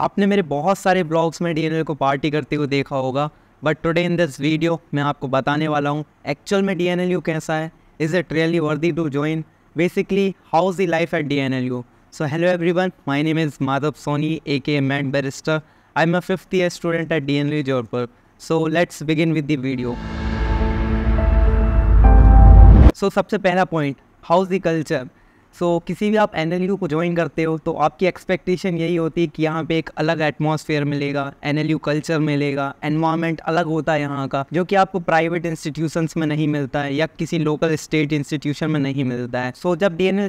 आपने मेरे बहुत सारे ब्लॉग्स में डी को पार्टी करते हुए देखा होगा but today in this video मैं आपको बताने वाला हूँ एक्चुअल में डी कैसा है is it really worthy to join basically how is the life at D N L U so hello everyone my name is Madhav Soni A K Matt barrister I am a fifth year student at D N U Jodhpur so let's begin with the video so सबसे पहला point how is the culture so so, किसी भी आप N को join करते हो तो आपकी एक्सपेक्टेशन यही होती है कि यहाँ पे एक अलग एटमॉस्फेयर मिलेगा एन कल्चर मिलेगा एनवायरमेंट अलग होता है यहाँ का जो कि आपको प्राइवेट इंस्टीट्यूशन में नहीं मिलता है या किसी लोकल स्टेट इंस्टीट्यूशन में नहीं मिलता है सो so, जब डी एन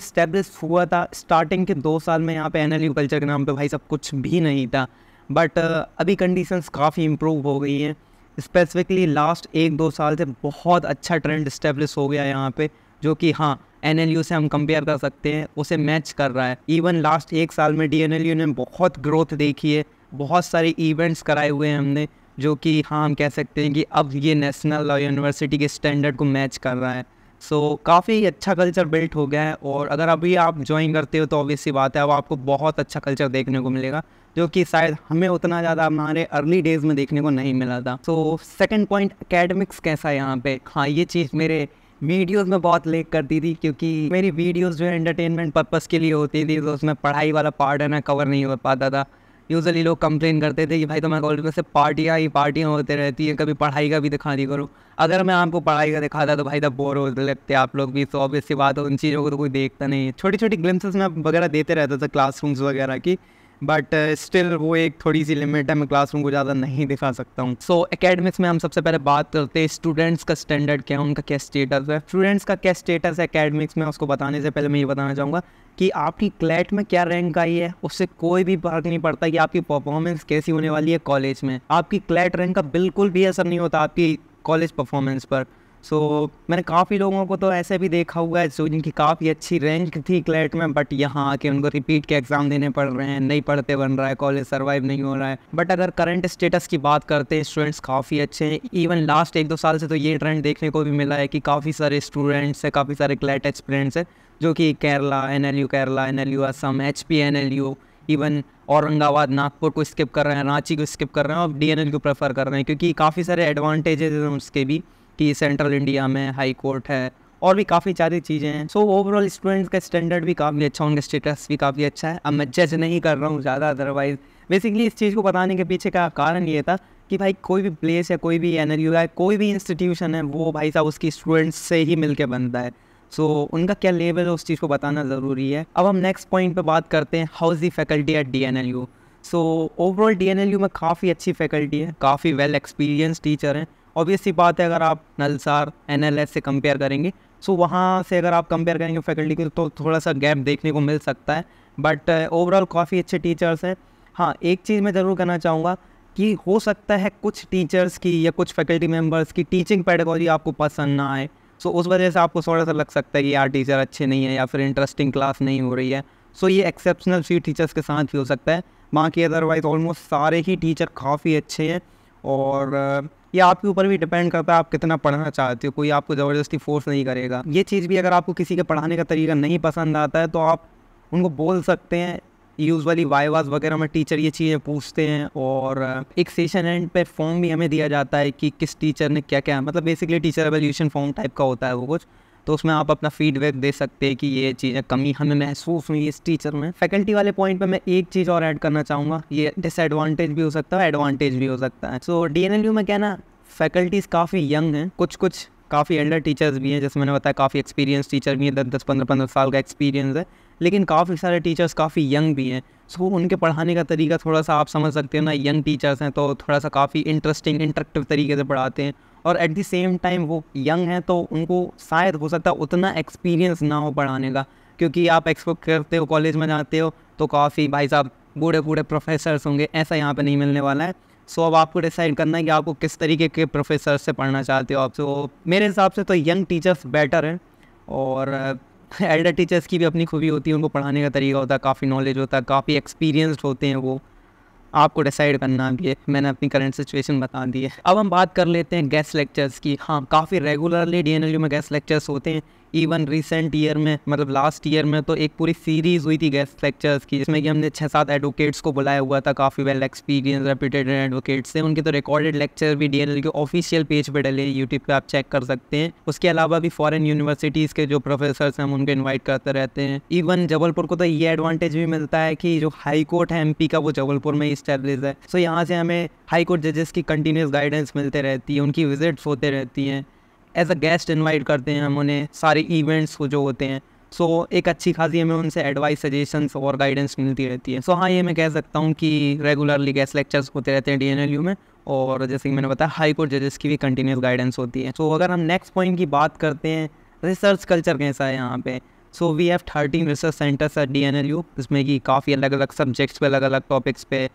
हुआ था स्टार्टिंग के दो साल में यहाँ पे एन कल्चर के नाम पर भाई सब कुछ भी नहीं था बट अभी कंडीशंस काफ़ी इम्प्रूव हो गई हैं स्पेसिफिकली लास्ट एक दो साल से बहुत अच्छा ट्रेंड इस्टेब्लिश हो गया यहाँ पे जो कि हाँ एन से हम कंपेयर कर सकते हैं उसे मैच कर रहा है इवन लास्ट एक साल में डी ने बहुत ग्रोथ देखी है बहुत सारे इवेंट्स कराए हुए हैं हमने जो कि हाँ हम कह सकते हैं कि अब ये नेशनल और यूनिवर्सिटी के स्टैंडर्ड को मैच कर रहा है सो so, काफ़ी अच्छा कल्चर बिल्ट हो गया है और अगर अभी आप ज्वाइन करते हो तो ऑब्वियस सी बात है अब आपको बहुत अच्छा कल्चर देखने को मिलेगा जो कि शायद हमें उतना ज़्यादा हमारे अर्ली डेज़ में देखने को नहीं मिला था सो सेकेंड पॉइंट अकेडमिक्स कैसा है यहाँ पे हाँ ये चीज़ मेरे वीडियोस में बहुत लेक करती थी क्योंकि मेरी वीडियोस जो एंटरटेनमेंट पर्पस के लिए होती थी तो उसमें पढ़ाई वाला पार्ट है ना कवर नहीं हो पाता था यूजली लोग कंप्लेन करते थे कि भाई तुम्हारे मैं कॉलेज में से पार्टियाँ ही पार्टियाँ होते रहती हैं कभी पढ़ाई का भी दिखा नहीं करो अगर मैं आपको पढ़ाई का दिखाता तो भाई तब बोर होते लगते आप लोग भी तो ऑब्वियस सी बात है उन चीज़ों को तो कोई देखता नहीं है छोटी छोटी ग्लिम्सेस मैं वगैरह देते रहता था क्लासरूम्स वगैरह की बट स्टिल uh, वो एक थोड़ी सी लिमिट है मैं क्लासरूम को ज़्यादा नहीं दिखा सकता हूँ सो एकेडमिक्स में हम सबसे पहले बात करते हैं स्टूडेंट्स का स्टैंडर्ड क्या है उनका क्या स्टेटस है स्टूडेंट्स का क्या स्टेटस है एकेडमिक्स में उसको बताने से पहले मैं ये बताना चाहूँगा कि आपकी क्लैट में क्या रैंक आई है उससे कोई भी फर्क नहीं पड़ता कि आपकी परफॉर्मेंस कैसी होने वाली है कॉलेज में आपकी क्लैट रैंक का बिल्कुल भी असर नहीं होता आपकी कॉलेज परफॉर्मेंस पर सो so, मैंने काफ़ी लोगों को तो ऐसे भी देखा हुआ है जो जिनकी काफ़ी अच्छी रैंक थी क्लैट में बट यहाँ आके उनको रिपीट के एग्ज़ाम देने पड़ रहे हैं नहीं पढ़ते बन रहा है कॉलेज सर्वाइव नहीं हो रहा है बट अगर करंट स्टेटस की बात करते हैं स्टूडेंट्स काफ़ी अच्छे हैं इवन लास्ट एक दो साल से तो ये ट्रेंड देखने को भी मिला है कि काफ़ी सारे स्टूडेंट्स हैं काफ़ी सारे क्लैट एक्सपीरियंस हैं जो कि Kerala N L U Kerala N L U Assam H P N L U even Aurangabad Nagpur को स्किप कर रहे हैं रांची को स्किप कर रहे हैं और डी एन एल को प्रेफर कर रहे हैं क्योंकि काफ़ी सारे एडवांटेजेज हैं उसके भी कि सेंट्रल इंडिया में हाई कोर्ट है और भी काफ़ी सारी चीज़ें हैं सो ओवरऑल स्टूडेंट्स का स्टैंडर्ड भी काफ़ी अच्छा उनका स्टेटस भी काफ़ी अच्छा है अब मैं जज नहीं कर रहा हूँ ज़्यादा अदरवाइज़ बेसिकली इस चीज़ को बताने के पीछे का कारण ये था कि भाई कोई भी प्लेस है कोई भी एन है कोई भी इंस्टीट्यूशन है वो भाई साहब उसकी स्टूडेंट्स से ही मिल बनता है सो so, उनका क्या लेवल है उस चीज़ को बताना ज़रूरी है अब हम नेक्स्ट पॉइंट पर बात करते हैं how's the faculty at D N L U so overall D N L U में काफ़ी अच्छी फैकल्टी है काफ़ी वेल एक्सपीरियंस टीचर हैं ऑब्वियस सी बात है अगर आप नलसार एन से कंपेयर करेंगे सो वहाँ से अगर आप कंपेयर करेंगे फैकल्टी को तो थोड़ा सा गैप देखने को मिल सकता है बट ओवरऑल काफ़ी अच्छे टीचर्स हैं हाँ एक चीज़ मैं ज़रूर कहना चाहूँगा कि हो सकता है कुछ टीचर्स की या कुछ फैकल्टी मेम्बर्स की टीचिंग पैटेगोरी आपको पसंद ना आए सो so, उस वजह से आपको थोड़ा सा लग सकता है कि यार टीचर अच्छे नहीं है या फिर इंटरेस्टिंग क्लास नहीं हो रही है सो so, ये एक्सेप्शनल फ्यू टीचर्स के साथ भी हो सकता है बाकी अदरवाइज ऑलमोस्ट सारे ही टीचर काफ़ी अच्छे हैं और uh, ये आपके ऊपर भी डिपेंड करता है आप कितना पढ़ना चाहते हो कोई आपको ज़बरदस्ती फोर्स नहीं करेगा ये चीज़ भी अगर आपको किसी के पढ़ाने का तरीका नहीं पसंद आता है तो आप उनको बोल सकते हैं यूजुअली वाइवाज वगैरह में टीचर ये चीज़ें पूछते हैं और एक सेशन एंड पे फॉर्म भी हमें दिया जाता है कि किस टीचर ने क्या क्या मतलब basically teacher evaluation form type का होता है वो कुछ तो उसमें आप अपना फीडबैक दे सकते हैं कि ये चीज़ें कमी हमें महसूस हुई इस टीचर में फैकल्टी वाले पॉइंट पर मैं एक चीज़ और ऐड करना चाहूँगा ये डिसएडवांटेज भी हो सकता है एडवांटेज भी हो सकता है सो डी एन में कहना फैकल्टीज़ काफ़ी यंग हैं कुछ कुछ काफ़ी एल्डर टीचर्स भी हैं जैसे मैंने बताया काफ़ी एक्सपीरियंस टीचर भी हैं दस दस पंद्रह पंद्रह साल का एक्सपीरियंस है लेकिन काफ़ी सारे टीचर्स काफ़ी यंग भी हैं सो उनके पढ़ाने का तरीका थोड़ा सा आप समझ सकते हो ना यंग टीचर्स हैं तो थोड़ा सा काफ़ी इंटरेस्टिंग इंटरेक्टिव तरीके से पढ़ाते हैं और एट द सेम टाइम वो यंग हैं तो उनको शायद हो सकता है उतना एक्सपीरियंस ना हो पढ़ाने का क्योंकि आप एक्सपेक्ट करते हो कॉलेज में जाते हो तो काफ़ी भाई साहब बूढ़े बूढ़े प्रोफेसर्स होंगे ऐसा यहाँ पर नहीं मिलने वाला है सो अब आपको डिसाइड करना है कि आपको किस तरीके के प्रोफेसर से पढ़ना चाहते हो आप सो मेरे हिसाब से तो यंग टीचर्स बेटर हैं और एल्डर uh, टीचर्स की भी अपनी खूबी होती है उनको पढ़ाने का तरीका होता है काफ़ी नॉलेज होता है काफ़ी एक्सपीरियंसड होते हैं वो आपको डिसाइड करना भी है मैंने अपनी करंट सिचुएशन बता दी है अब हम बात कर लेते हैं गेस्ट लेक्चर्स की हाँ काफ़ी रेगुलरली डी में गेस्ट लेक्चर्स होते हैं इवन रिसेंट ईयर में मतलब लास्ट ईयर में तो एक पूरी सीरीज़ हुई थी गेस्ट लेक्चर्स की जिसमें कि हमने छः सात एडवोकेट्स को बुलाया हुआ था काफ़ी वेल एक्सपीरियंस रेप्यूटेड एडवोकेट्स थे उनके तो रिकॉर्डेड लेक्चर भी डी के ऑफिशियल पेज पर डले यूट्यूब पर आप चेक कर सकते हैं उसके अलावा भी फॉरन यूनिवर्सिटीज़ के जो प्रोफेसर हैं हम उनको इन्वाइट करते रहते हैं इवन जबलपुर को तो ये एडवांटेज भी मिलता है कि जो हाई कोर्ट है एम का वो जबलपुर में इस्टेब्लिश है सो so यहाँ से हमें हाई कोर्ट जजेस की कंटिन्यूस गाइडेंस मिलते रहती है उनकी विजिट्स होते रहती हैं एज अ गेस्ट इनवाइट करते हैं हम उन्हें सारे इवेंट्स को जो होते हैं सो so, एक अच्छी खासी हमें उनसे एडवाइस सजेशंस और गाइडेंस मिलती रहती है सो so, हाँ ये मैं कह सकता हूँ कि रेगुलरली गेस्ट लेक्चर्स होते रहते हैं डी में और जैसे कि मैंने बताया हाई कोर्ट जजेस की भी कंटिन्यूस गाइडेंस होती है सो so, अगर हम नेक्स्ट पॉइंट की बात करते हैं रिसर्च कल्चर कैसा है यहाँ पे so we have thirteen research centres at D N L U जिसमें कि काफ़ी अलग अलग सब्जेक्ट्स पे अलग अलग टॉपिक्स पे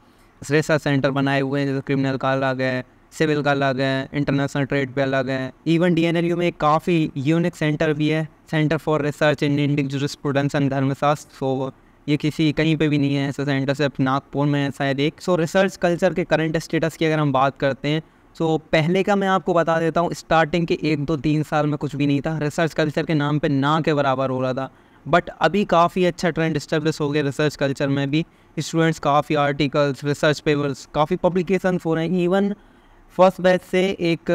रिसर्च सेंटर बनाए हुए हैं जैसे क्रिमिनल का आ गए सिविल का अलग है इंटरनेशनल ट्रेड पे अलग है इवन डी में काफ़ी यूनिक सेंटर भी है centre for research in Indic students and Dharmashastra so ये किसी कहीं पे भी नहीं है ऐसा सेंटर सिर्फ नागपुर में शायद एक सो रिसर्च कल्चर के करंट स्टेटस की अगर हम बात करते हैं सो so, पहले का मैं आपको बता देता हूँ स्टार्टिंग के एक दो तीन साल में कुछ भी नहीं था रिसर्च कल्चर के नाम पर ना के बराबर हो रहा था बट अभी काफ़ी अच्छा ट्रेंड इस्टेब्लिश हो गया रिसर्च कल्चर में भी स्टूडेंट्स काफ़ी आर्टिकल्स रिसर्च पेपर्स काफ़ी पब्लिकेशन हो रहे हैं इवन फर्स्ट बैच से एक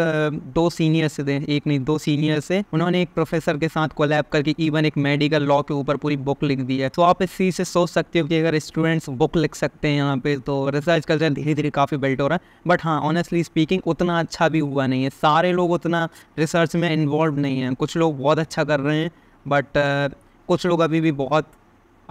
दो सीनियर्स थे एक नहीं दो सीनियर्स से उन्होंने एक प्रोफेसर के साथ कोलैब करके इवन एक मेडिकल लॉ के ऊपर पूरी बुक लिख दी है तो आप इस चीज़ से सोच सकते हो कि अगर स्टूडेंट्स बुक लिख सकते हैं यहाँ पे तो रिसर्च कल्चर धीरे धीरे काफ़ी बिल्ट हो रहा है बट हाँ ऑनेस्टली स्पीकिंग उतना अच्छा भी हुआ नहीं है सारे लोग उतना रिसर्च में इन्वॉल्व नहीं है कुछ लोग बहुत अच्छा कर रहे हैं बट कुछ लोग अभी भी बहुत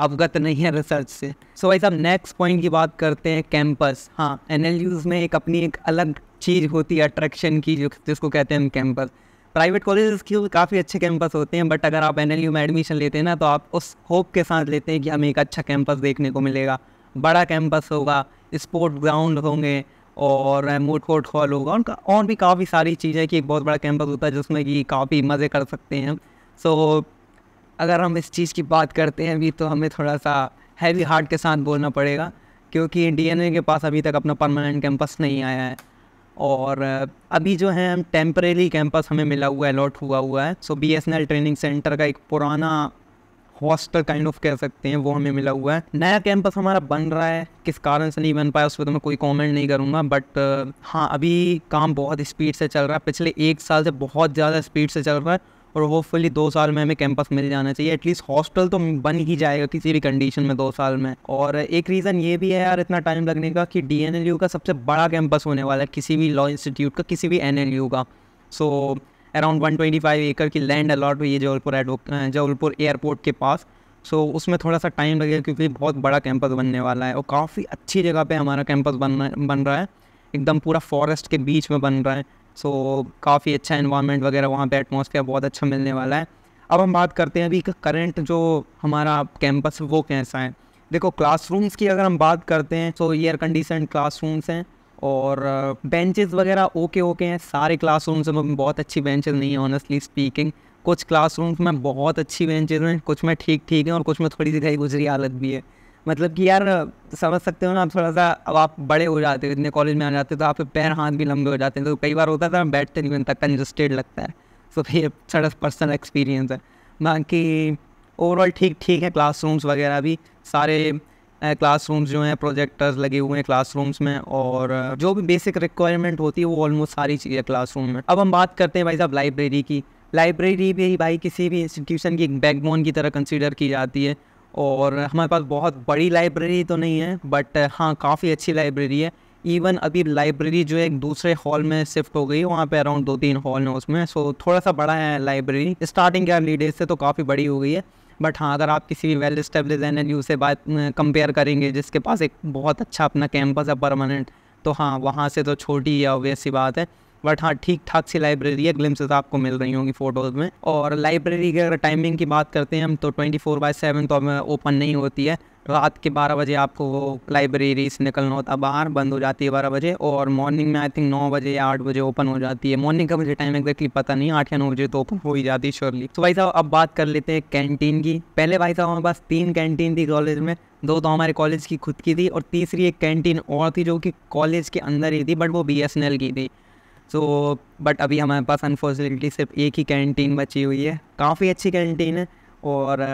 अवगत नहीं है रिसर्च से सो so, भाई साहब नेक्स्ट पॉइंट की बात करते हैं कैंपस हाँ एन में एक अपनी एक अलग चीज़ होती है अट्रैक्शन की जो जिसको कहते हैं कैंपस प्राइवेट कॉलेज के काफ़ी अच्छे कैंपस होते हैं बट अगर आप एन में एडमिशन लेते हैं ना तो आप उस होप के साथ लेते हैं कि हमें एक अच्छा कैंपस देखने को मिलेगा बड़ा कैंपस होगा स्पोर्ट ग्राउंड होंगे और मोट कोर्ट हॉल होगा उनका और भी काफ़ी सारी चीज़ें कि एक बहुत बड़ा कैंपस होता है जिसमें कि काफ़ी मज़े कर सकते हैं सो so, अगर हम इस चीज़ की बात करते हैं अभी तो हमें थोड़ा सा हैवी हार्ट के साथ बोलना पड़ेगा क्योंकि डी के पास अभी तक अपना परमानेंट कैंपस नहीं आया है और अभी जो है हम टेम्परेली कैंपस हमें मिला हुआ अलॉट हुआ हुआ है so B S N L training centre का एक पुराना हॉस्टल काइंड ऑफ कह सकते हैं वो हमें मिला हुआ है नया कैंपस हमारा बन रहा है किस कारण से नहीं बन पाया उस पर तो मैं कोई कमेंट नहीं करूँगा बट हाँ अभी काम बहुत स्पीड से चल रहा है पिछले एक साल से बहुत ज़्यादा स्पीड से चल रहा है और होपफुली दो साल में हमें कैंपस मिल जाना चाहिए एटलीस्ट हॉस्टल तो बन ही जाएगा किसी भी कंडीशन में दो साल में और एक रीज़न ये भी है यार इतना टाइम लगने का कि डी का सबसे बड़ा कैंपस होने वाला है किसी भी लॉ इंस्टीट्यूट का किसी भी एन का सो अराउंड वन एकड़ की लैंड अलॉट हुई है जबलपुर जबलपुर एयरपोर्ट के पास सो so, उसमें थोड़ा सा टाइम लगेगा क्योंकि बहुत बड़ा कैंपस बनने वाला है और काफ़ी अच्छी जगह पे हमारा कैंपस बन बन रहा है एकदम पूरा फॉरेस्ट के बीच में बन रहा है सो so, काफ़ी अच्छा इन्वामेंट वगैरह वहाँ पर एटमोसफेयर बहुत अच्छा मिलने वाला है अब हम बात करते हैं अभी करंट जो हमारा कैंपस वो कैसा है देखो क्लासरूम्स की अगर हम बात करते हैं तो एयर कंडीशन क्लासरूम्स हैं और बेंचेस uh, वगैरह ओके ओके हैं सारे क्लासरूम्स में बहुत अच्छी बेंचेस नहीं है ऑनेस्टली स्पीकिंग कुछ क्लासरूम्स में बहुत अच्छी बेंचेज हैं कुछ में ठीक ठीक हैं और कुछ में थोड़ी सी गई गुजरी हालत भी है मतलब कि यार समझ सकते हो ना आप थोड़ा सा अब आप बड़े हो जाते हो इतने कॉलेज में आ जाते हो तो आपके पैर हाथ भी लंबे हो जाते हैं तो कई बार होता था तो बैठते नहीं बनता कंजस्टेड लगता है सो तो फिर ये पर्सनल एक्सपीरियंस है बाकी ओवरऑल ठीक ठीक है क्लासरूम्स वगैरह भी सारे क्लासरूम्स जो हैं प्रोजेक्टर्स लगे हुए हैं क्लासरूम्स में और जो भी बेसिक रिक्वायरमेंट होती है वो ऑलमोस्ट सारी चीज़ें क्लासरूम में अब हम बात करते हैं भाई साहब लाइब्रेरी की लाइब्रेरी भी भाई किसी भी इंस्टीट्यूशन की बैकबोन की तरह कंसिडर की जाती है और हमारे पास बहुत बड़ी लाइब्रेरी तो नहीं है बट हाँ काफ़ी अच्छी लाइब्रेरी है इवन अभी लाइब्रेरी जो है एक दूसरे हॉल में शिफ्ट हो गई वहाँ पे अराउंड दो तीन हॉल हैं उसमें सो थोड़ा सा बड़ा है लाइब्रेरी स्टार्टिंग अर्ली लीडेज से तो काफ़ी बड़ी हो गई है बट हाँ अगर आप किसी वेल स्टेब्लिश एन से बात कंपेयर करेंगे जिसके पास एक बहुत अच्छा अपना कैंपस है परमानेंट तो हाँ वहाँ से तो छोटी या ऑब्वियस सी बात है बट हाँ ठीक ठाक सी लाइब्रेरी है ग्लिम्स आपको मिल रही होंगी फोटोज़ में और लाइब्रेरी की अगर टाइमिंग की बात करते हैं हम तो ट्वेंटी फोर बाई सेवन तो हमें ओपन नहीं होती है रात के बारह बजे आपको वो लाइब्रेरी से निकलना होता है बाहर बंद हो जाती है बारह बजे और मॉर्निंग में आई थिंक नौ बजे या आठ बजे ओपन हो जाती है मॉर्निंग का मुझे टाइम एग्जैक्टली पता नहीं आठ या नौ बजे तो ओपन हो ही जाती है श्योरली तो भाई साहब अब बात कर लेते हैं कैंटीन की पहले भाई साहब हमारे पास तीन कैंटीन थी कॉलेज में दो तो हमारे कॉलेज की खुद की थी और तीसरी एक कैंटीन और थी जो कि कॉलेज के अंदर ही थी बट वो बी की थी सो so, बट अभी हमारे पास अनफॉर्चुनेटली सिर्फ एक ही कैंटीन बची हुई है काफ़ी अच्छी कैंटीन है और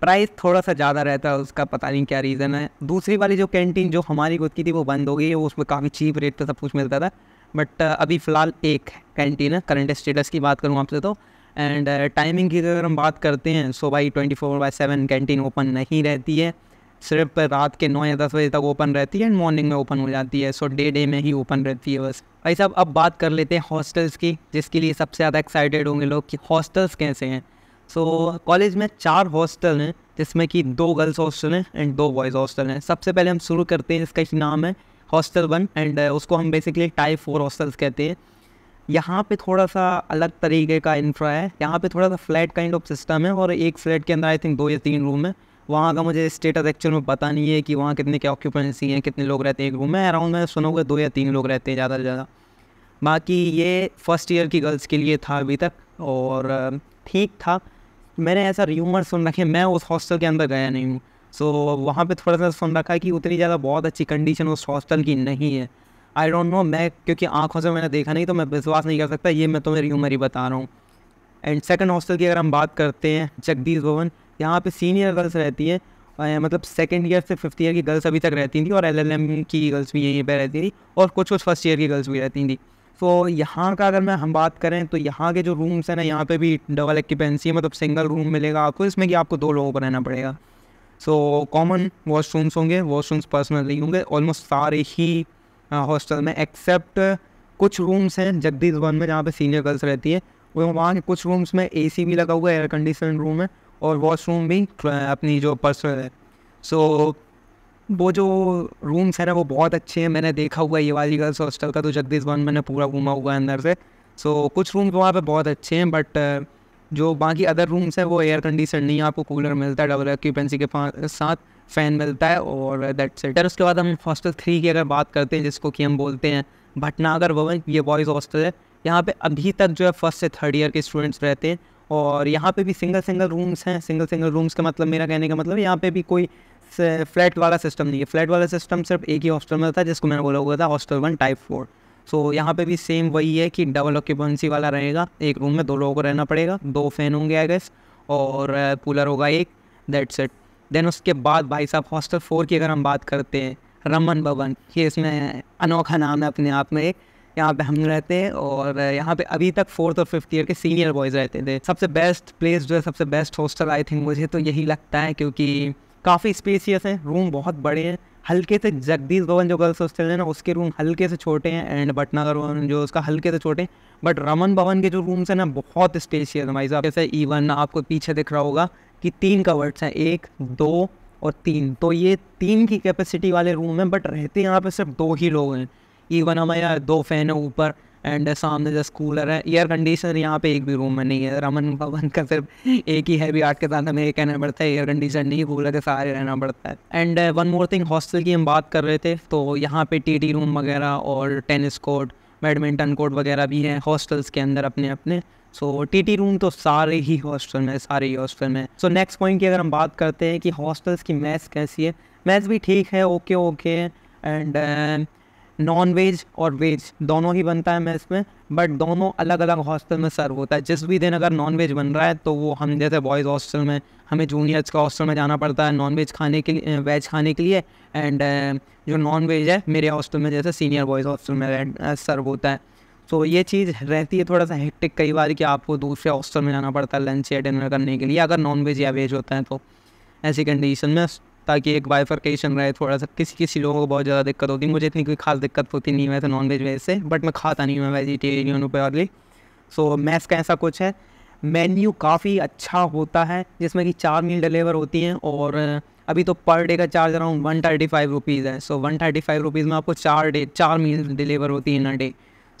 प्राइस थोड़ा सा ज़्यादा रहता है उसका पता नहीं क्या रीज़न है दूसरी वाली जो कैंटीन जो हमारी खुद की थी वो बंद हो गई है उसमें काफ़ी चीप रेट पर सब कुछ मिलता था बट अभी फ़िलहाल एक कैंटीन है करंट स्टेटस की बात करूँ आपसे तो एंड टाइमिंग की अगर हम बात करते हैं so by twenty four by seven canteen open नहीं रहती है सिर्फ रात के नौ या दस बजे तक ओपन रहती है एंड मॉर्निंग में ओपन हो जाती है सो डे डे में ही ओपन रहती है बस भाई साहब अब बात कर लेते हैं हॉस्टल्स की जिसके लिए सबसे ज़्यादा एक्साइटेड होंगे लोग कि हॉस्टल्स कैसे हैं सो so, कॉलेज में चार हॉस्टल हैं जिसमें कि दो गर्ल्स हॉस्टल हैं एंड दो बॉयज़ हॉस्टल हैं सबसे पहले हम शुरू करते हैं इसका नाम है हॉस्टल वन एंड उसको हम बेसिकली टाइप फोर हॉस्टल्स कहते हैं यहाँ पे थोड़ा सा अलग तरीके का इंफ्रा है यहाँ पे थोड़ा सा फ्लैट काइंड ऑफ सिस्टम है और एक फ्लैट के अंदर आई थिंक दो या तीन रूम है वहाँ का मुझे स्टेटस एक्चुअल में पता नहीं है कि वहाँ कितने क्या ऑक्यूपेंसी हैं कितने लोग रहते हैं एक रूम में अराउंड में सुनोगे दो या तीन लोग रहते हैं ज़्यादा से ज़्यादा बाकी ये फ़र्स्ट ईयर की गर्ल्स के लिए था अभी तक और ठीक था मैंने ऐसा र्यूमर सुन रखे मैं उस हॉस्टल के अंदर गया नहीं हूँ सो so, वहाँ पे थोड़ा सा सुन रखा है कि उतनी ज़्यादा बहुत अच्छी कंडीशन उस हॉस्टल की नहीं है आई डोंट नो मैं क्योंकि आंखों से मैंने देखा नहीं तो मैं विश्वास नहीं कर सकता ये मैं तुम्हें र्यूमर ही बता रहा हूँ एंड सेकंड हॉस्टल की अगर हम बात करते हैं जगदीश भवन यहाँ पे सीनियर गर्ल्स रहती है मतलब सेकेंड ईयर से फिफ्थ ईयर की गर्ल्स अभी तक रहती थी और एल की गर्ल्स भी यहीं पर रहती थी और कुछ कुछ फर्स्ट ईयर की गर्ल्स भी रहती थी सो तो so, यहाँ का अगर मैं हम बात करें तो यहाँ के जो रूम्स हैं ना यहाँ पे भी डबल एक्यूपेंसी है मतलब सिंगल रूम मिलेगा आपको इसमें कि आपको दो लोगों पर रहना पड़ेगा सो कॉमन वॉशरूम्स होंगे वॉशरूम्स पर्सनली होंगे ऑलमोस्ट सारे ही हॉस्टल में एक्सेप्ट कुछ रूम्स हैं जगदीश वन में जहाँ पे सीनियर गर्ल्स रहती है वहाँ के कुछ रूम्स में ए भी लगा हुआ है एयर कंडीशन रूम है और वॉशरूम भी अपनी जो पर्सनल है सो वो जो रूम्स है ना वो बहुत अच्छे हैं मैंने देखा हुआ है ये वाली गर्ल्स हॉस्टल का तो जगदीश भवन मैंने पूरा घूमा हुआ है अंदर से सो so, कुछ रूम वहाँ पे बहुत अच्छे हैं बट जो बाकी अदर रूम्स हैं वो एयर कंडीशन नहीं है आपको कूलर मिलता है डबल ऑक्यूपेंसी के साथ फ़ैन मिलता है और दैट्स इट उसके बाद हम हॉस्टल थ्री की अगर बात करते हैं जिसको कि हम बोलते हैं भटनागर भवन ये बॉयज़ हॉस्टल है यहाँ पे अभी तक जो है फर्स्ट से थर्ड ईयर के स्टूडेंट्स रहते हैं और यहाँ पे भी सिंगल सिंगल रूम्स हैं सिंगल सिंगल रूम्स का मतलब मेरा कहने का मतलब यहाँ पे भी कोई फ्लैट वाला सिस्टम नहीं है फ्लैट वाला सिस्टम सिर्फ एक ही हॉस्टल में था जिसको मैंने बोला हुआ था hostel one type four so यहाँ पे भी सेम वही है कि डबल ऑक्यूपेंसी वाला रहेगा एक रूम में दो लोगों को रहना पड़ेगा दो फैन होंगे आई गेस और कूलर होगा एक दैट्स इट देन उसके बाद भाई साहब हॉस्टल फोर की अगर हम बात करते हैं रमन भवन ये इसमें अनोखा नाम है अपने आप में एक यहाँ पे हम रहते हैं और यहाँ पे अभी तक फोर्थ और फिफ्थ ईयर के सीनियर बॉयज़ रहते थे सबसे बेस्ट प्लेस जो है सबसे बेस्ट हॉस्टल आई थिंक मुझे तो यही लगता है क्योंकि काफ़ी स्पेसियस है रूम बहुत बड़े हैं हल्के से जगदीश भवन जो गर्ल्स हॉस्टल है ना उसके रूम हल्के से छोटे हैं एंड भटनागर भवन जो उसका हल्के से छोटे बट रमन भवन के जो रूम्स हैं ना बहुत स्पेशियस है साहब जैसे इवन आपको पीछे दिख रहा होगा कि तीन कवर्ड्स हैं एक दो और तीन तो ये तीन की कैपेसिटी वाले रूम हैं बट रहते यहाँ पे सिर्फ दो ही लोग हैं इवन हमारे यार दो फैन है ऊपर एंड सामने जो कूलर है एयर कंडीशनर यहाँ पे एक भी रूम में नहीं है रमन भवन का सिर्फ एक ही है भी आठ के साथ हमें कहना पड़ता है एयर कंडीशन नहीं कूलर के सहारे रहना पड़ता है and one more thing hostel की हम बात कर रहे थे तो यहाँ पे टी रूम वगैरह और टेनिस कोर्ट बैडमिंटन कोर्ट वगैरह भी हैं हॉस्टल्स के अंदर अपने अपने सो टी टी रूम तो सारे ही हॉस्टल में सारे ही हॉस्टल में सो नेक्स्ट पॉइंट की अगर हम बात करते हैं कि हॉस्टल्स की मैथ कैसी है मैथ भी ठीक है okay okay and non veg और वेज दोनों ही बनता है मेस में बट दोनों अलग अलग हॉस्टल में सर्व होता है जिस भी दिन अगर नॉन वेज बन रहा है तो वो हम जैसे बॉयज़ हॉस्टल में हमें जूनियर्स का हॉस्टल में जाना पड़ता है नॉन वेज खाने के लिए वेज खाने के लिए एंड जो नॉन वेज है मेरे हॉस्टल में जैसे सीनियर बॉयज़ हॉस्टल में सर्व होता है सो ये चीज़ रहती है थोड़ा सा हेक्टिक कई बार कि आपको दूसरे हॉस्टल में जाना पड़ता है लंच या डिनर करने के लिए अगर नॉन वेज या वेज होता है तो ऐसी कंडीशन में ताकि एक बाइफरकेशन रहे थोड़ा सा किसी किसी लोगों को बहुत ज़्यादा दिक्कत होती है मुझे इतनी कोई खास दिक्कत होती नहीं वैसे नॉन वेज वेज से बट मैं खाता नहीं हूँ वेजिटेरियन हूँ प्योरली सो मैथ्स का ऐसा कुछ है मेन्यू काफ़ी अच्छा होता है जिसमें कि चार मील डिलीवर होती हैं और अभी तो पर डे का charge around one thirty five rupees है so one thirty five rupees में आपको चार डे चार मील डिलीवर होती है इन अ डे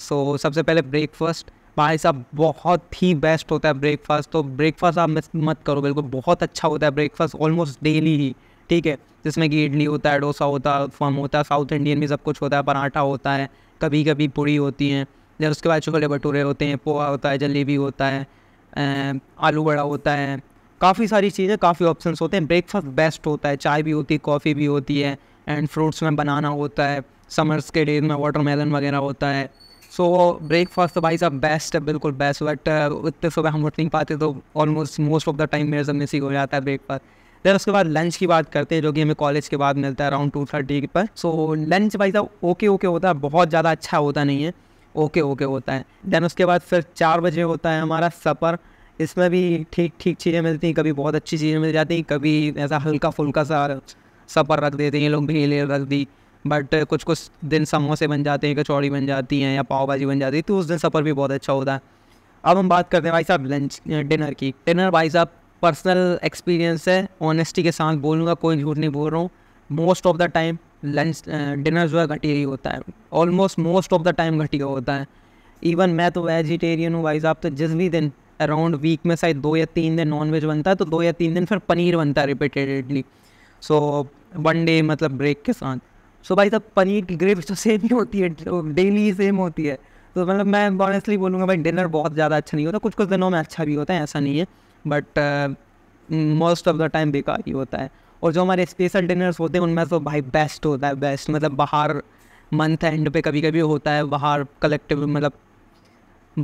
सो सबसे पहले ब्रेकफास्ट भाई साहब बहुत ही बेस्ट होता है ब्रेकफास्ट तो ब्रेकफास्ट आप मिस मत करो बिल्कुल बहुत अच्छा होता है ब्रेकफास्ट ऑलमोस्ट डेली ही ठीक है जिसमें कि इडली होता है डोसा होता है फॉर्म होता है साउथ इंडियन में सब कुछ होता है पराठा होता है कभी कभी पूड़ी होती है या उसके बाद छोले भटूरे होते हैं पोहा होता है जलेबी होता है आलू बड़ा होता है काफ़ी सारी चीज़ें काफ़ी ऑप्शंस होते हैं ब्रेकफास्ट बेस्ट होता है चाय भी होती है कॉफ़ी भी होती है एंड फ्रूट्स में बनाना होता है समर्स के डेज में वाटरमेलन वगैरह होता है सो ब्रेकफास्ट तो भाई साहब बेस्ट है बिल्कुल बेस्ट बट इतने सुबह हम उठ नहीं पाते तो almost most of the time मेरे सब मिसिंग हो जाता है ब्रेकफास्ट देन उसके बाद लंच की बात करते हैं जो कि हमें कॉलेज के बाद मिलता है अराउंड टू थर्टी पर सो लंच भाई साहब ओके ओके होता है बहुत ज़्यादा अच्छा होता नहीं है ओके ओके होता है देन उसके बाद फिर चार बजे होता है हमारा सफ़र इसमें भी ठीक ठीक चीज़ें मिलती हैं कभी बहुत अच्छी चीज़ें मिल जाती हैं कभी ऐसा हल्का फुल्का सा सफ़र रख देते हैं ये लोग भी रख दी बट कुछ कुछ दिन समोसे बन जाते हैं कचौड़ी बन जाती हैं या पाव भाजी बन जाती है तो उस दिन सफ़र भी बहुत अच्छा होता है अब हम बात करते हैं भाई साहब लंच डिनर की डिनर भाई साहब पर्सनल एक्सपीरियंस है ऑनेस्टी के साथ बोलूँगा कोई झूठ नहीं बोल रहा हूँ most of the time lunch dinner जो है घटिया ही होता है almost most of the time घटिया होता है इवन मैं तो वेजिटेरियन हूँ भाई साहब तो जिस भी दिन अराउंड वीक में शायद दो या तीन दिन नॉन वेज बनता है तो दो या तीन दिन फिर पनीर बनता है रिपीटेडली सो वन डे मतलब ब्रेक के साथ सो so, भाई साहब पनीर की ग्रेवी तो सेम ही होती है डेली तो सेम होती है तो मतलब मैं ऑनेस्टली बोलूँगा भाई डिनर बहुत ज़्यादा अच्छा नहीं होता कुछ कुछ दिनों में अच्छा भी होता है ऐसा नहीं है but most of the time बेकार ही होता है और जो हमारे स्पेशल डिनर्स होते हैं उनमें तो भाई बेस्ट होता है बेस्ट मतलब बाहर मंथ एंड पे कभी कभी होता है बाहर कलेक्टिव मतलब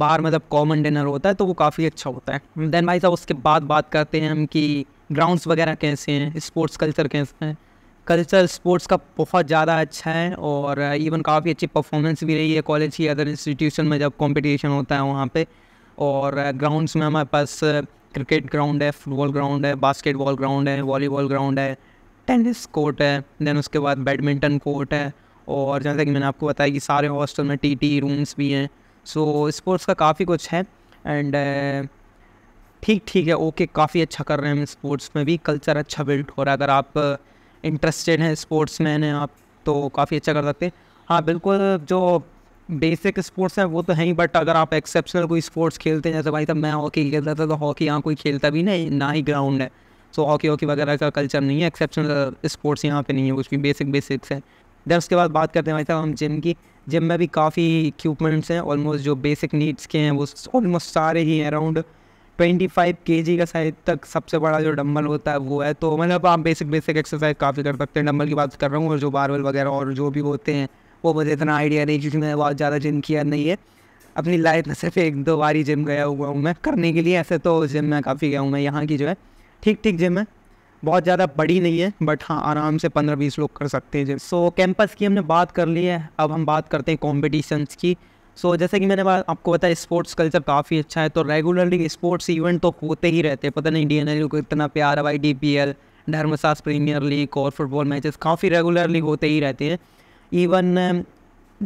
बाहर मतलब कॉमन डिनर होता है तो वो काफ़ी अच्छा होता है देन भाई साहब उसके बाद बात करते हैं हम कि ग्राउंड्स वगैरह कैसे हैं स्पोर्ट्स कल्चर कैसे हैं कल्चर स्पोर्ट्स का बहुत ज़्यादा अच्छा है और इवन काफ़ी अच्छी परफॉर्मेंस भी रही है कॉलेज की अदर इंस्टीट्यूशन में जब कंपटीशन होता है वहाँ पे और ग्राउंड्स में हमारे पास क्रिकेट ग्राउंड है फुटबॉल ग्राउंड है बास्केटबॉल ग्राउंड है वॉलीबॉल ग्राउंड है टेनिस कोर्ट है देन उसके बाद बैडमिंटन कोर्ट है और जैसा कि मैंने आपको बताया कि सारे हॉस्टल में टी टी रूम्स भी हैं सो स्पोर्ट्स का काफ़ी कुछ है एंड uh, ठीक ठीक है ओके काफ़ी अच्छा कर रहे हैं हम स्पोर्ट्स में भी कल्चर अच्छा बिल्ड हो रहा है अगर आप इंटरेस्टेड uh, हैं स्पोर्ट्स में आप तो काफ़ी अच्छा कर सकते हैं हाँ बिल्कुल जो बेसिक स्पोर्ट्स हैं वो तो हैं ही बट अगर आप एक्सेप्शनल कोई स्पोर्ट्स खेलते हैं जैसे भाई तब मैं हॉकी खेलता था तो हॉकी यहाँ कोई खेलता भी नहीं ना ही ग्राउंड है सो हॉकी हॉकी वगैरह का कल्चर नहीं है एक्सेप्शनल स्पोर्ट्स यहाँ पे नहीं है कुछ भी बेसिक बेसिक्स हैं देन उसके बाद बात करते हैं भाई साहब हम जिम की जिम में भी काफ़ी इक्वमेंट्स हैं ऑलमोस्ट जो बेसिक नीड्स के हैं वो ऑलमोस्ट सारे ही अराउंड ट्वेंटी फाइव के जी का साइज तक सबसे बड़ा जो डम्बल होता है वो है तो मतलब आप बेसिक बेसिक एक्सरसाइज काफ़ी कर सकते हैं डम्बल की बात कर रहा हूँ और जो बारबल वगैरह और जो भी होते हैं वो मुझे इतना आइडिया नहीं क्योंकि मैंने बहुत ज़्यादा जिम किया नहीं है अपनी लाइफ में सिर्फ एक दो बार ही जिम गया हुआ हूँ मैं करने के लिए ऐसे तो जिम में काफ़ी गया हूँ मैं यहाँ की जो है ठीक ठीक जिम है बहुत ज़्यादा बड़ी नहीं है बट हाँ आराम से पंद्रह बीस लोग कर सकते हैं जिम सो so, कैंपस की हमने बात कर ली है अब हम बात करते हैं कॉम्पिटिशन्स की सो so, जैसे कि मैंने आपको बताया स्पोर्ट्स कल्चर काफ़ी अच्छा है तो रेगुलरली स्पोर्ट्स इवेंट तो होते ही रहते हैं पता नहीं डी एन एल को इतना प्यार है भाई D P L Dharmashastra premier league और फुटबॉल मैचेस काफ़ी रेगुलरली होते ही रहते हैं इवन um,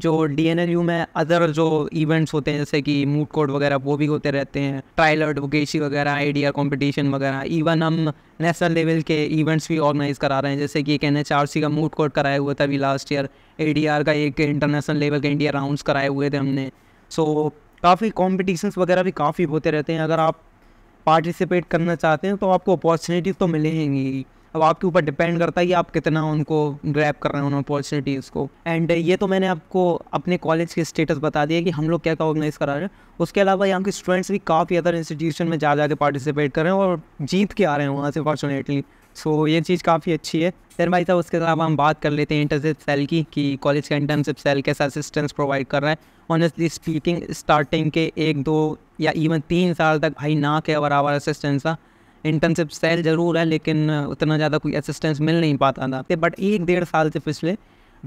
जो डी एन एल यू में अदर जो इवेंट्स होते हैं जैसे कि मूड कोड वगैरह वो भी होते रहते हैं ट्रायल एडवोकेसी वगैरह आर कंपटीशन वगैरह इवन हम नेशनल लेवल के इवेंट्स भी ऑर्गेनाइज करा रहे हैं जैसे कि एक एन एच आर सी का मूड कोड कराया हुआ था अभी last year A D R का एक इंटरनेशनल लेवल के इंडिया राउंड्स कराए हुए थे हमने सो so, काफ़ी कॉम्पिटिशन्स वगैरह भी काफ़ी होते रहते हैं अगर आप पार्टिसिपेट करना चाहते हैं तो आपको अपॉर्चुनिटीज़ तो मिलेंगी अब आपके ऊपर डिपेंड करता है कि आप कितना उनको ग्रैप कर रहे हैं उन अपॉर्चुनिटीज़ को एंड ये तो मैंने आपको अपने कॉलेज के स्टेटस बता दिया कि हम लोग क्या क्या ऑर्गेनाइज़ करा रहे हैं उसके अलावा यहाँ के स्टूडेंट्स भी काफ़ी अदर इंस्टीट्यूशन में जा जाकर पार्टिसिपेट कर रहे हैं और जीत के आ रहे हैं वहाँ से फॉर्चुनेटली सो so, ये चीज़ काफ़ी अच्छी है फिर भाई साहब उसके अलावा हम बात कर लेते हैं इंटर्नशिप सेल की कि कॉलेज का इंटर्नशिप सेल कैसा असिस्टेंस प्रोवाइड कर रहा है ऑनेस्टली स्पीकिंग स्टार्टिंग के एक दो या इवन तीन साल तक भाई ना के बराबर असिस्टेंस था इंटर्नशिप सेल जरूर है लेकिन उतना ज़्यादा कोई असिस्टेंस मिल नहीं पाता था बट एक डेढ़ साल से पिछले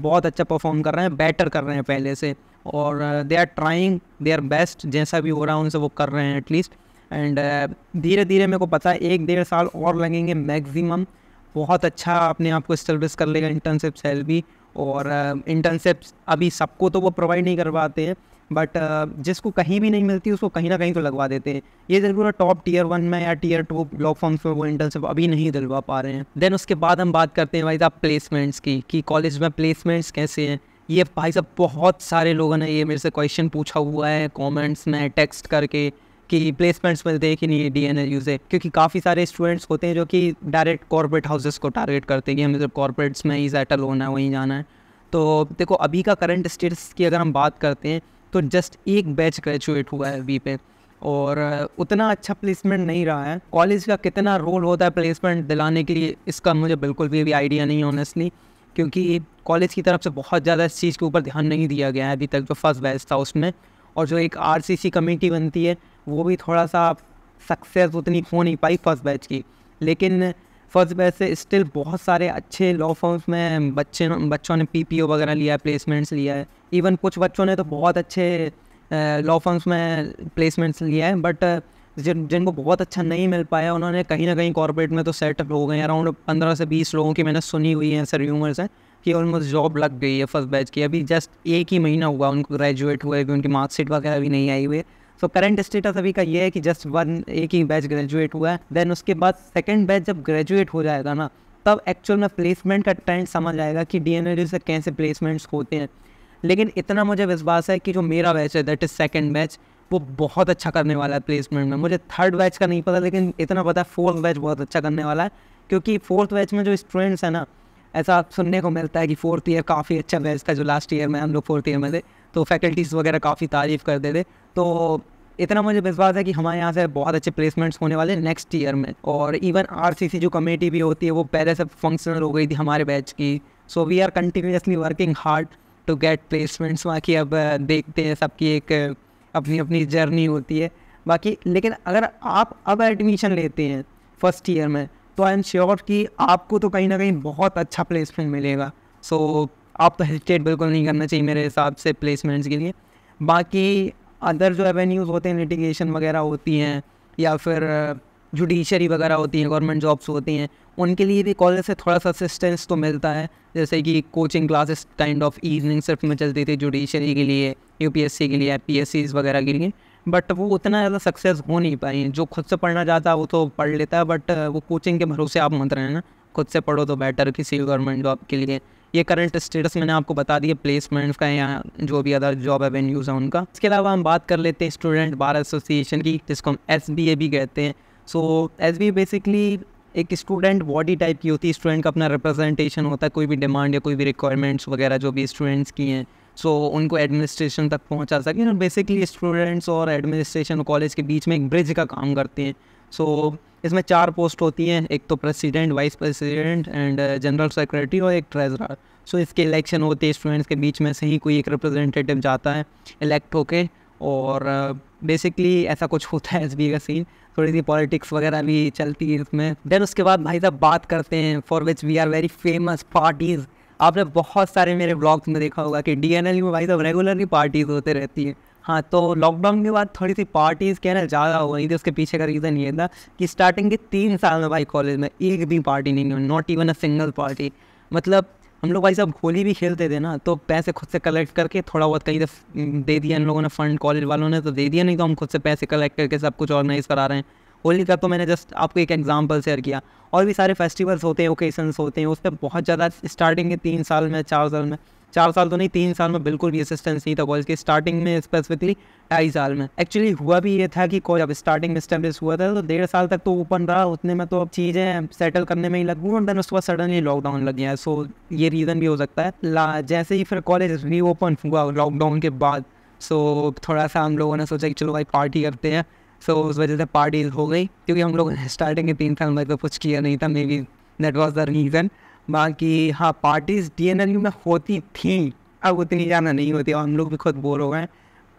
बहुत अच्छा परफॉर्म कर रहे हैं बेटर कर रहे हैं पहले से और they are trying their best जैसा भी हो रहा है उनसे वो कर रहे हैं एटलीस्ट एंड धीरे धीरे मेरे को पता है एक डेढ़ साल और लगेंगे मैक्सिमम बहुत अच्छा अपने आप को स्टेब्लिश कर लेगा इंटर्नशिप सेल भी और इंटर्नशिप्स अभी सबको तो वो प्रोवाइड नहीं कर पाते हैं बट uh, जिसको कहीं भी नहीं मिलती उसको कहीं ना कहीं तो लगवा देते हैं ये जरूर टॉप टीयर वन में या टीयर टू फॉर्म्स पर वो इंटर्नशिप अभी नहीं दिलवा पा रहे हैं देन उसके बाद हम बात करते हैं भाई साहब प्लेसमेंट्स की कि कॉलेज में प्लेसमेंट्स कैसे हैं ये भाई साहब बहुत सारे लोगों ने ये मेरे से क्वेश्चन पूछा हुआ है कॉमेंट्स में टेक्स्ट करके कि प्लेसमेंट्स मिलते हैं कि नहीं डी एन यू से क्योंकि काफ़ी सारे स्टूडेंट्स होते हैं जो कि डायरेक्ट कॉरपोरेट हाउसेस को टारगेट करते हैं कि हमें जब कॉरपोरेट्स में ही सेटल होना है वहीं जाना है तो देखो अभी का करंट स्टेटस की अगर हम बात करते हैं तो जस्ट एक बैच ग्रेजुएट हुआ है बी पे और उतना अच्छा प्लेसमेंट नहीं रहा है कॉलेज का कितना रोल होता है प्लेसमेंट दिलाने के लिए इसका मुझे बिल्कुल भी अभी आइडिया नहीं है ऑनेस्टली क्योंकि कॉलेज की तरफ से बहुत ज़्यादा इस चीज़ के ऊपर ध्यान नहीं दिया गया है अभी तक जो फर्स्ट बैच था उसमें और जो एक आर कमेटी बनती है वो भी थोड़ा सा सक्सेस उतनी हो नहीं पाई फर्स्ट बैच की लेकिन फर्स्ट बैच से स्टिल बहुत सारे अच्छे लॉ फॉर्म्स में बच्चे बच्चों ने पी वगैरह लिया है प्लेसमेंट्स लिया है इवन कुछ बच्चों ने तो बहुत अच्छे लॉ फॉर्म्स में प्लेसमेंट्स लिया है बट जिन जिनको बहुत अच्छा नहीं मिल पाया उन्होंने कहीं ना कहीं कॉर्पोरेट में तो सेटअप हो गए अराउंड पंद्रह से बीस लोगों की मैंने सुनी हुई है सर र्यूमर्स हैं कि ऑलमोस्ट जॉब लग गई है फर्स्ट बैच की अभी जस्ट एक ही महीना हुआ उनको ग्रेजुएट हुए उनकी मार्कशीट वगैरह भी नहीं आई हुई है सो करंट स्टेटस अभी का ये है कि जस्ट वन एक ही बैच ग्रेजुएट हुआ है देन उसके बाद सेकेंड बैच जब ग्रेजुएट हो जाएगा ना तब एक्चुअल में प्लेसमेंट का ट्रेंड समझ आएगा कि डी एन से कैसे प्लेसमेंट्स होते हैं लेकिन इतना मुझे विश्वास है कि जो मेरा बैच है दैट इज़ सेकेंड बैच वो बहुत अच्छा करने वाला है प्लेसमेंट में मुझे थर्ड बैच का नहीं पता लेकिन इतना पता है फोर्थ बैच बहुत अच्छा करने वाला है क्योंकि फोर्थ बैच में जो स्टूडेंट्स हैं ना ऐसा सुनने को मिलता है कि फोर्थ ईयर काफ़ी अच्छा बैच था जो लास्ट ईयर में हम लोग फोर्थ ईयर में थे तो फैकल्टीज़ वगैरह काफ़ी तारीफ़ करते थे तो इतना मुझे विश्वास है कि हमारे यहाँ से बहुत अच्छे प्लेसमेंट्स होने वाले नेक्स्ट ईयर में और इवन आर जो कमेटी भी होती है वो पहले से फंक्शनल हो गई थी हमारे बैच की so we are continuously working hard to get placements बाकी अब देखते हैं सबकी एक अपनी अपनी जर्नी होती है बाकी लेकिन अगर आप अब एडमिशन लेते हैं फर्स्ट ईयर में तो आई एम श्योर कि आपको तो कहीं ना कहीं बहुत अच्छा प्लेसमेंट मिलेगा सो so, आपको तो हेजिटेट बिल्कुल नहीं करना चाहिए मेरे हिसाब से प्लेसमेंट्स के लिए बाकी अदर जो एवेन्यूज़ होते हैं लिटिगेशन वगैरह होती हैं या फिर जुडिशरी वगैरह होती हैं गवर्नमेंट जॉब्स होती हैं उनके लिए भी कॉलेज से थोड़ा सा असिस्टेंस तो मिलता है जैसे कि coaching classes kind of evening सिर्फ में चलती थी जुडिशरी के लिए यू के लिए पी वगैरह के लिए बट वो उतना ज़्यादा सक्सेस हो नहीं पाई जो खुद से पढ़ना चाहता है वो तो पढ़ लेता है बट वो कोचिंग के भरोसे आप मत रहे ना खुद से पढ़ो तो बेटर किसी गवर्नमेंट जॉब के लिए ये करंट स्टेटस मैंने आपको बता दिया प्लेसमेंट्स का या जो भी अदर जॉब एवेन्यूज़ है उनका इसके अलावा हम बात कर लेते हैं स्टूडेंट बार एसोसिएशन की जिसको हम एस भी कहते हैं सो एस बेसिकली एक स्टूडेंट बॉडी टाइप की होती है स्टूडेंट का अपना रिप्रेजेंटेशन होता है कोई भी डिमांड या कोई भी रिक्वायरमेंट्स वगैरह जो भी स्टूडेंट्स की हैं सो so, उनको एडमिनिस्ट्रेशन तक पहुंचा सकें बेसिकली स्टूडेंट्स और एडमिनिस्ट्रेशन कॉलेज के बीच में एक ब्रिज का काम करते हैं सो so, इसमें चार पोस्ट होती हैं एक तो president vice president and general secretary और एक ट्रेजरर सो इसके इलेक्शन होते हैं स्टूडेंट्स के बीच में से ही कोई एक रिप्रेजेंटेटिव जाता है इलेक्ट होके और बेसिकली uh, ऐसा कुछ होता है एस का सीन थोड़ी सी पॉलिटिक्स वगैरह भी चलती है इसमें देन उसके बाद भाई साहब बात करते हैं for which we are very famous parties आपने बहुत सारे मेरे ब्लॉग्स में देखा होगा कि डी में भाई साहब रेगुलरली पार्टीज़ होते रहती हैं हाँ तो लॉकडाउन के बाद थोड़ी सी पार्टीज़ कहना ज़्यादा हो गई थी उसके पीछे का रीज़न ये था कि स्टार्टिंग के तीन साल में भाई कॉलेज में एक भी पार्टी नहीं हुई not even a single party मतलब हम लोग भाई सब गोली भी खेलते थे ना तो पैसे खुद से कलेक्ट करके थोड़ा बहुत कहीं दे दिया इन लोगों ने फ़ंड कॉलेज वालों ने तो दे दिया नहीं तो हम खुद से पैसे कलेक्ट करके सब कुछ ऑर्गेनाइज़ करा रहे हैं होली का तो मैंने जस्ट आपको एक एग्जांपल शेयर किया और भी सारे फेस्टिवल्स होते हैं ओकेजन्स होते हैं उस पर बहुत ज़्यादा स्टार्टिंग के तीन साल में चार साल में चार साल तो नहीं तीन साल में बिल्कुल भी असिस्टेंस नहीं था कॉलेज के स्टार्टिंग में स्पेसिफिकली ढाई साल में एक्चुअली हुआ भी ये था कि कॉलेज अब स्टार्टिंग में स्टेबलिस हुआ था तो डेढ़ साल तक तो ओपन रहा उतने में तो अब चीज़ें सेटल करने में ही लग गई और देन उसके बाद सडनली लॉकडाउन लग गया है सो ये रीज़न भी हो सकता है जैसे ही फिर कॉलेज रीओपन हुआ लॉकडाउन के बाद सो थोड़ा सा हम लोगों ने सोचा कि चलो भाई पार्टी करते हैं सो उस वजह से पार्टी हो गई क्योंकि हम लोग स्टार्टिंग के तीन साल में तो कुछ किया नहीं था maybe that was the reason बाकी हाँ parties D N L U में होती थी अब उतनी ज़्यादा नहीं होती और हम लोग भी खुद बोर हो गए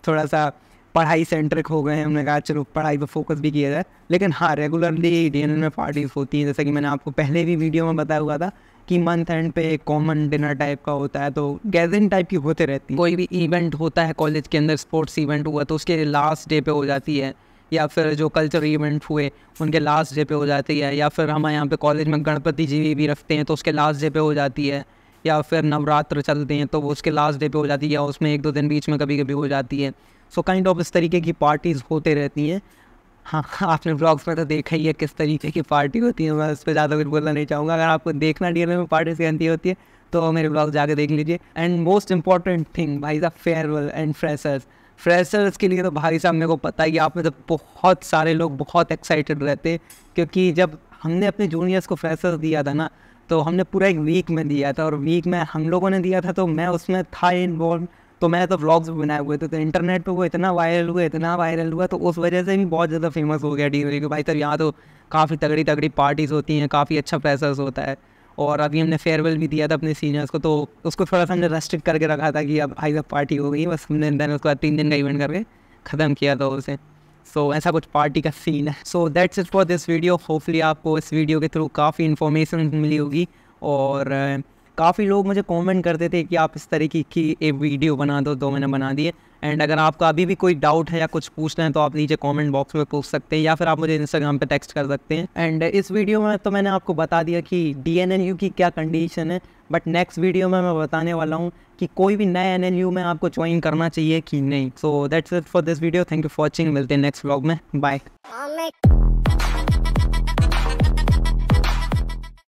थोड़ा सा पढ़ाई सेंट्रिक हो गए हमने कहा चलो पढ़ाई पर फोकस भी किया जाए लेकिन हाँ रेगुलरली डी एन एल में पार्टीज होती हैं जैसे कि मैंने आपको पहले भी वीडियो में बताया हुआ था कि मंथ एंड पे कॉमन डिनर टाइप का होता है तो गैदरिंग टाइप की होते रहती है कोई भी इवेंट होता है कॉलेज के अंदर स्पोर्ट्स इवेंट हुआ तो उसके लास्ट डे पे हो जाती है या फिर जो कल्चर इवेंट हुए उनके लास्ट डे पे हो जाती है या फिर हमारे यहाँ पे कॉलेज में गणपति जी भी रखते हैं तो उसके लास्ट डे पे हो जाती है या फिर नवरात्र चलते हैं तो वो उसके लास्ट डे पे हो जाती है या उसमें एक दो दिन बीच में कभी कभी हो जाती है सो काइंड ऑफ इस तरीके की पार्टीज़ होते रहती हैं हाँ आपने ब्लॉग्स में तो देखा ही है किस तरीके की पार्टी होती है मैं उस पर ज़्यादा कुछ बोलना नहीं चाहूँगा अगर आपको देखना डी में पार्टी से होती है तो मेरे ब्लॉग जाके देख लीजिए and most important thing by the farewell and freshers freshers के लिए तो भाई साहब मेरे को पता ही आप में तो बहुत सारे लोग बहुत एक्साइटेड रहते क्योंकि जब हमने अपने जूनियर्स को फ्रेशर दिया था ना तो हमने पूरा एक वीक में दिया था और वीक में हम लोगों ने दिया था तो मैं उसमें था इन्वॉल्व तो मैं तो व्लॉग्स भी बनाए हुए थे तो इंटरनेट पर वो इतना वायरल हुआ इतना वायरल हुआ तो उस वजह से भी बहुत ज़्यादा फेमस हो गया डी भाई साहब यहाँ तो काफ़ी तगड़ी तगड़ी पार्टीज़ होती हैं काफ़ी अच्छा फ्रेशर्स होता है और अभी हमने फेयरवेल भी दिया था अपने सीनियर्स को तो उसको थोड़ा सा हमने रेस्ट्रिक्ट करके रखा था कि अब भाई सब पार्टी हो गई बस हमने देन उसके बाद तीन दिन का इवेंट करके ख़त्म किया था उसे सो so, ऐसा कुछ पार्टी का सीन है so that's it for this video hopefully आपको इस वीडियो के थ्रू काफ़ी इन्फॉर्मेशन मिली होगी और काफ़ी लोग मुझे कमेंट करते थे कि आप इस तरीके की एक वीडियो बना दो तो मैंने बना दिए एंड अगर आपका अभी भी कोई डाउट है या कुछ पूछना है तो आप नीचे कमेंट बॉक्स में पूछ सकते हैं या फिर आप मुझे इंस्टाग्राम पे टेक्स्ट कर सकते हैं एंड इस वीडियो में तो मैंने आपको बता दिया कि डी की क्या कंडीशन है बट नेक्स्ट वीडियो में मैं बताने वाला हूँ कि कोई भी नए एन में आपको ज्वाइन करना चाहिए कि नहीं so that's it for this video thank you for watching मिलते हैं नेक्स्ट ब्लॉग में बाय